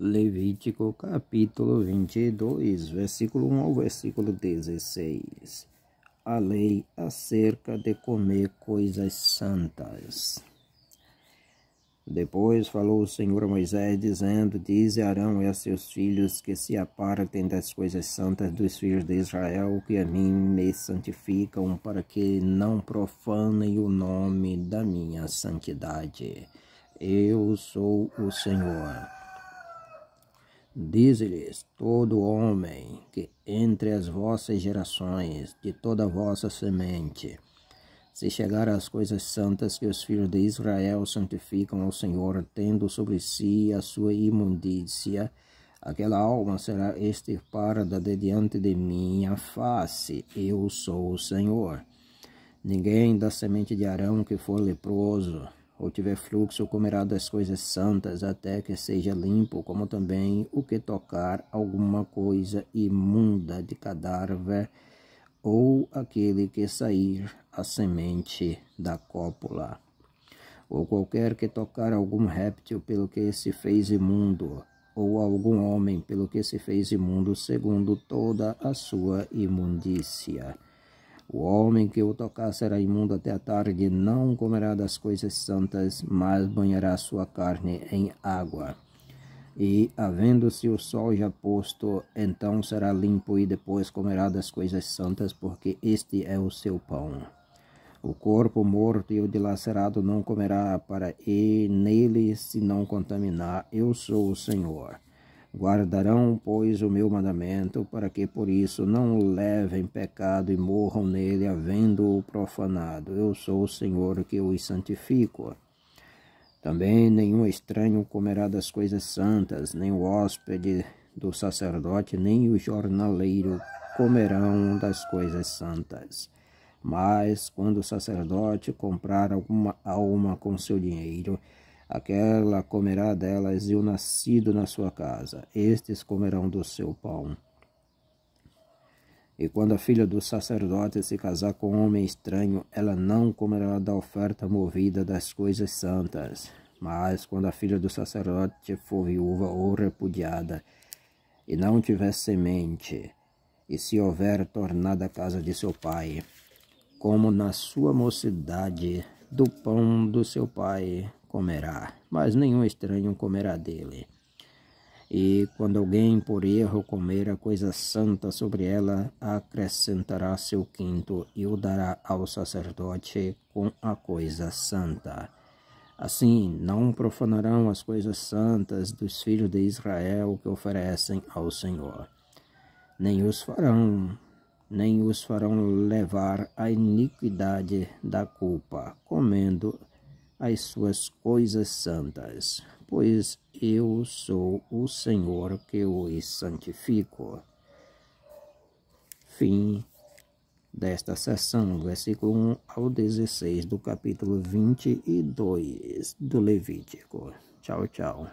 Levítico capítulo 22, versículo 1 ao versículo 16. A lei acerca de comer coisas santas. Depois falou o Senhor a Moisés, dizendo: Dize Arão e a seus filhos que se apartem das coisas santas dos filhos de Israel, que a mim me santificam, para que não profanem o nome da minha santidade. Eu sou o Senhor. Diz-lhes todo homem que entre as vossas gerações, de toda a vossa semente, se chegar às coisas santas que os filhos de Israel santificam ao Senhor, tendo sobre si a sua imundícia, aquela alma será extirpada de diante de minha face. Eu sou o Senhor. Ninguém da semente de Arão que for leproso, ou tiver fluxo, comerá das coisas santas, até que seja limpo, como também o que tocar alguma coisa imunda de cadáver, ou aquele que sair a semente da cópula, ou qualquer que tocar algum réptil pelo que se fez imundo, ou algum homem pelo que se fez imundo, segundo toda a sua imundícia o homem que o tocar será imundo até a tarde, não comerá das coisas santas, mas banhará sua carne em água. E, havendo-se o sol já posto, então será limpo e depois comerá das coisas santas, porque este é o seu pão. O corpo morto e o dilacerado não comerá, para e nele se não contaminar. Eu sou o Senhor. Guardarão, pois, o meu mandamento, para que por isso não levem pecado e morram nele, havendo-o profanado. Eu sou o Senhor que os santifico. Também nenhum estranho comerá das coisas santas, nem o hóspede do sacerdote, nem o jornaleiro comerão das coisas santas. Mas quando o sacerdote comprar alguma alma com seu dinheiro, Aquela comerá delas e o nascido na sua casa, estes comerão do seu pão. E quando a filha do sacerdote se casar com um homem estranho, ela não comerá da oferta movida das coisas santas. Mas quando a filha do sacerdote for viúva ou repudiada, e não tiver semente, e se houver tornado a casa de seu pai, como na sua mocidade, do pão do seu pai comerá, mas nenhum estranho comerá dele. E quando alguém por erro comer a coisa santa sobre ela, acrescentará seu quinto e o dará ao sacerdote com a coisa santa. Assim, não profanarão as coisas santas dos filhos de Israel que oferecem ao Senhor. Nem os farão, nem os farão levar à iniquidade da culpa, comendo as suas coisas santas, pois eu sou o Senhor que os santifico. Fim desta sessão, versículo 1 ao 16 do capítulo 22 do Levítico. Tchau, tchau.